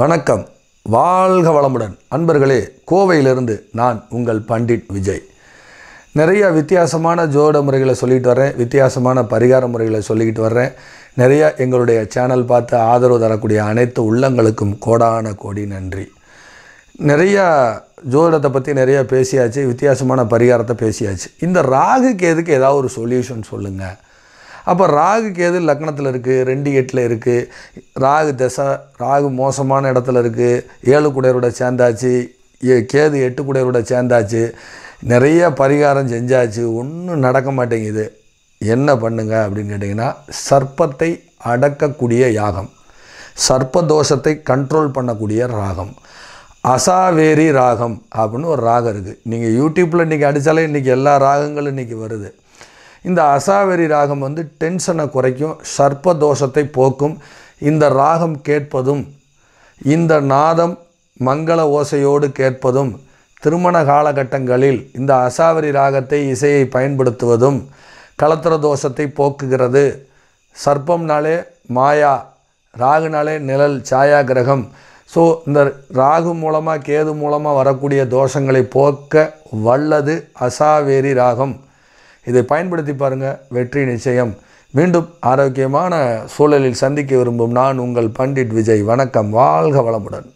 வணக்கம் வாழ்க வளமுடன் அன்பர்களே கோவையிலிருந்து நான் உங்கள் பண்டிட் விஜய் நிறைய வித்தியாசமான ஜோட முறைகளை சொல்லிட்டு வரேன் வித்தியாசமான பரிகார முறைகளை சொல்லிக்கிட்டு வர்றேன் நிறையா எங்களுடைய சேனல் பார்த்து ஆதரவு தரக்கூடிய அனைத்து உள்ளங்களுக்கும் கோடான கோடி நன்றி நிறையா ஜோடத்தை பற்றி நிறையா பேசியாச்சு வித்தியாசமான பரிகாரத்தை பேசியாச்சு இந்த ராகுக்கு எதுக்கு ஏதாவது ஒரு சொல்யூஷன் சொல்லுங்கள் அப்போ ராகு கேது லக்னத்தில் இருக்குது ரெண்டு எட்டில் இருக்குது ராகு தசை ராகு மோசமான இடத்துல இருக்குது ஏழு குடையரோட சேர்ந்தாச்சு கேது எட்டு குடையரோட சேர்ந்தாச்சு நிறைய பரிகாரம் செஞ்சாச்சு ஒன்றும் நடக்க மாட்டேங்குது என்ன பண்ணுங்க அப்படின்னு கேட்டிங்கன்னா சர்ப்பத்தை அடக்கக்கூடிய யாகம் சர்ப்பதோஷத்தை கண்ட்ரோல் பண்ணக்கூடிய ராகம் அசாவேரி ராகம் அப்படின்னு ஒரு ராகம் இருக்குது நீங்கள் யூடியூப்பில் இன்றைக்கி அடித்தாலே இன்றைக்கி எல்லா ராகங்களும் இன்றைக்கி வருது இந்த அசாவரி ராகம் வந்து டென்ஷனை குறைக்கும் சர்ப்ப தோஷத்தை போக்கும் இந்த ராகம் கேட்பதும் இந்த நாதம் மங்கள ஓசையோடு கேட்பதும் திருமண காலகட்டங்களில் இந்த அசாவரி ராகத்தை இசையை பயன்படுத்துவதும் கலத்திர தோஷத்தை போக்குகிறது சர்ப்பம்னாலே மாயா ராகுனாலே நிழல் சாயா கிரகம் ஸோ இந்த ராகு மூலமாக கேது மூலமாக வரக்கூடிய தோஷங்களை போக்க வல்லது அசாவேரி ராகம் இதை பயன்படுத்தி பாருங்கள் வெற்றி நிச்சயம் மீண்டும் ஆரோக்கியமான சூழலில் சந்திக்க விரும்பும் நான் உங்கள் பண்டிட் விஜய் வணக்கம் வாழ்க வளமுடன்